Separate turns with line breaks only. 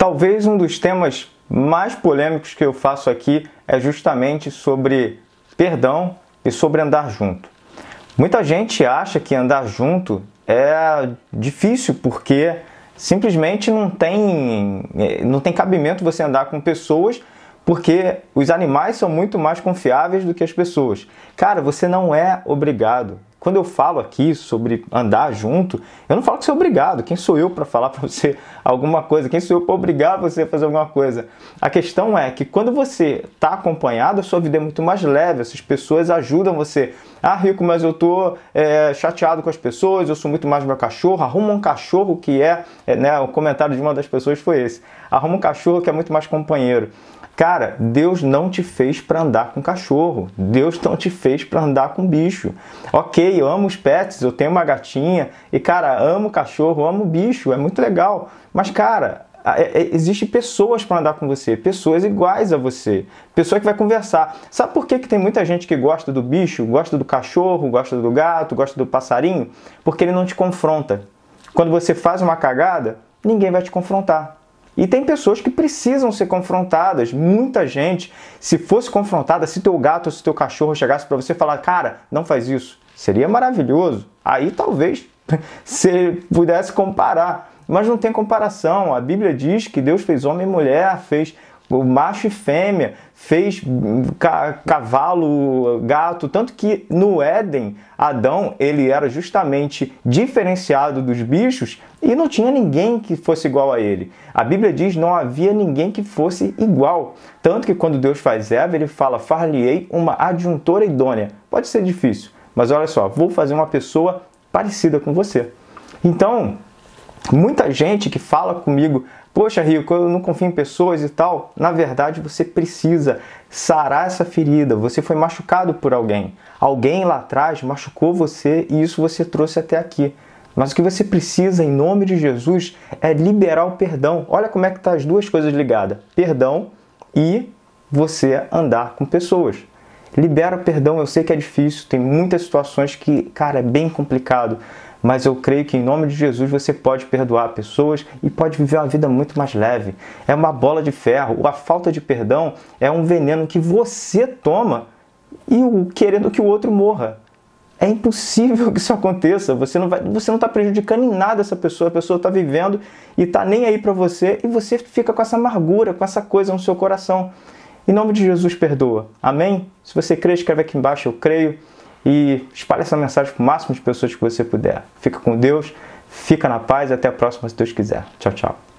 Talvez um dos temas mais polêmicos que eu faço aqui é justamente sobre perdão e sobre andar junto. Muita gente acha que andar junto é difícil porque simplesmente não tem, é, não tem cabimento você andar com pessoas porque os animais são muito mais confiáveis do que as pessoas. Cara, você não é obrigado quando eu falo aqui sobre andar junto, eu não falo que você é obrigado. Quem sou eu para falar para você alguma coisa? Quem sou eu para obrigar você a fazer alguma coisa? A questão é que quando você está acompanhado, a sua vida é muito mais leve. Essas pessoas ajudam você. Ah, Rico, mas eu estou é, chateado com as pessoas, eu sou muito mais meu cachorro. Arruma um cachorro que é, é né, o comentário de uma das pessoas foi esse. Arruma um cachorro que é muito mais companheiro. Cara, Deus não te fez para andar com cachorro. Deus não te fez para andar com bicho. OK, eu amo os pets, eu tenho uma gatinha e, cara, amo cachorro, amo bicho, é muito legal. Mas, cara, é, é, existe pessoas para andar com você, pessoas iguais a você, pessoa que vai conversar. Sabe por que, que tem muita gente que gosta do bicho, gosta do cachorro, gosta do gato, gosta do passarinho? Porque ele não te confronta. Quando você faz uma cagada, ninguém vai te confrontar. E tem pessoas que precisam ser confrontadas. Muita gente, se fosse confrontada, se teu gato ou se teu cachorro chegasse para você e falar, cara, não faz isso, Seria maravilhoso. Aí talvez se pudesse comparar, mas não tem comparação. A Bíblia diz que Deus fez homem e mulher, fez o macho e fêmea, fez hum, cavalo, gato, tanto que no Éden, Adão, ele era justamente diferenciado dos bichos e não tinha ninguém que fosse igual a ele. A Bíblia diz: não havia ninguém que fosse igual. Tanto que quando Deus faz Eva, ele fala: far-lhe-ei uma adjuntora idônea. Pode ser difícil, mas olha só, vou fazer uma pessoa parecida com você. Então, muita gente que fala comigo, poxa, Rico, eu não confio em pessoas e tal, na verdade você precisa sarar essa ferida. Você foi machucado por alguém. Alguém lá atrás machucou você e isso você trouxe até aqui. Mas o que você precisa, em nome de Jesus, é liberar o perdão. Olha como é que tá as duas coisas ligadas: perdão e você andar com pessoas. Libera perdão, eu sei que é difícil, tem muitas situações que, cara, é bem complicado, mas eu creio que em nome de Jesus você pode perdoar pessoas e pode viver uma vida muito mais leve. É uma bola de ferro, a falta de perdão é um veneno que você toma e o querendo que o outro morra. É impossível que isso aconteça. Você não vai, você não está prejudicando em nada essa pessoa. A pessoa está vivendo e está nem aí para você e você fica com essa amargura, com essa coisa no seu coração. Em nome de Jesus, perdoa. Amém? Se você crê, escreve aqui embaixo, eu creio. E espalhe essa mensagem para o máximo de pessoas que você puder. Fica com Deus, fica na paz e até a próxima, se Deus quiser. Tchau, tchau.